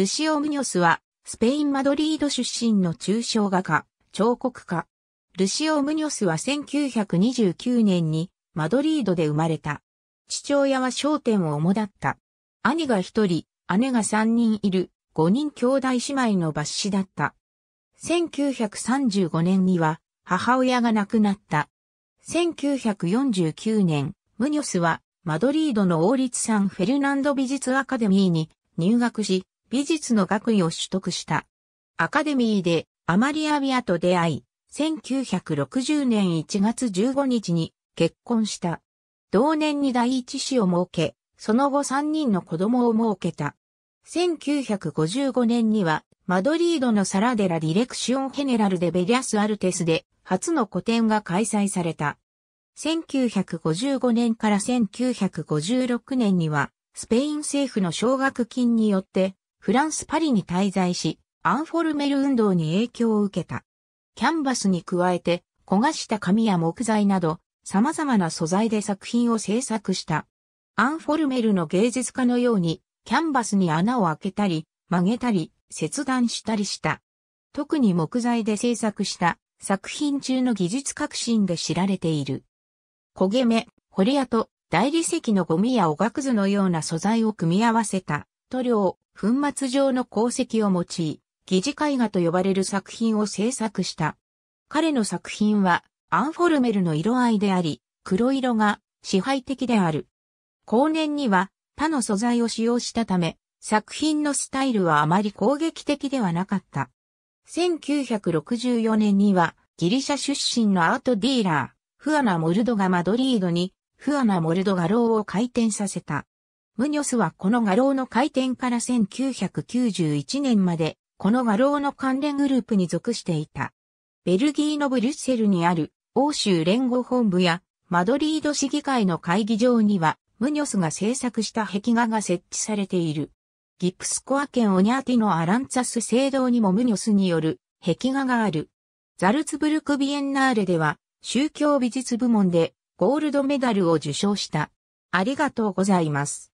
ルシオ・ムニョスは、スペイン・マドリード出身の抽象画家、彫刻家。ルシオ・ムニョスは1929年にマドリードで生まれた。父親は商店を主だった。兄が一人、姉が三人いる、五人兄弟姉妹の抜子だった。1935年には、母親が亡くなった。1949年、ムニョスは、マドリードの王立産フェルナンド美術アカデミーに入学し、美術の学位を取得した。アカデミーでアマリア・ビアと出会い、1960年1月15日に結婚した。同年に第一子を設け、その後3人の子供を設けた。1955年には、マドリードのサラデラ・ディレクション・ヘネラル・デ・ベリアス・アルテスで、初の個展が開催された。1955年から1956年には、スペイン政府の奨学金によって、フランス・パリに滞在し、アンフォルメル運動に影響を受けた。キャンバスに加えて、焦がした紙や木材など、様々な素材で作品を制作した。アンフォルメルの芸術家のように、キャンバスに穴を開けたり、曲げたり、切断したりした。特に木材で制作した作品中の技術革新で知られている。焦げ目、掘り跡、大理石のゴミやおがくずのような素材を組み合わせた。塗料、粉末状の鉱石を用い、疑似絵画と呼ばれる作品を制作した。彼の作品は、アンフォルメルの色合いであり、黒色が支配的である。後年には他の素材を使用したため、作品のスタイルはあまり攻撃的ではなかった。1964年にはギリシャ出身のアートディーラー、フアナ・モルドがマドリードに、フアナ・モルドガローを開店させた。ムニョスはこの画廊の開店から1991年まで、この画廊の関連グループに属していた。ベルギーのブリュッセルにある欧州連合本部やマドリード市議会の会議場には、ムニョスが制作した壁画が設置されている。ギプスコア県オニャーティのアランツァス聖堂にもムニョスによる壁画がある。ザルツブルクビエンナーレでは宗教美術部門でゴールドメダルを受賞した。ありがとうございます。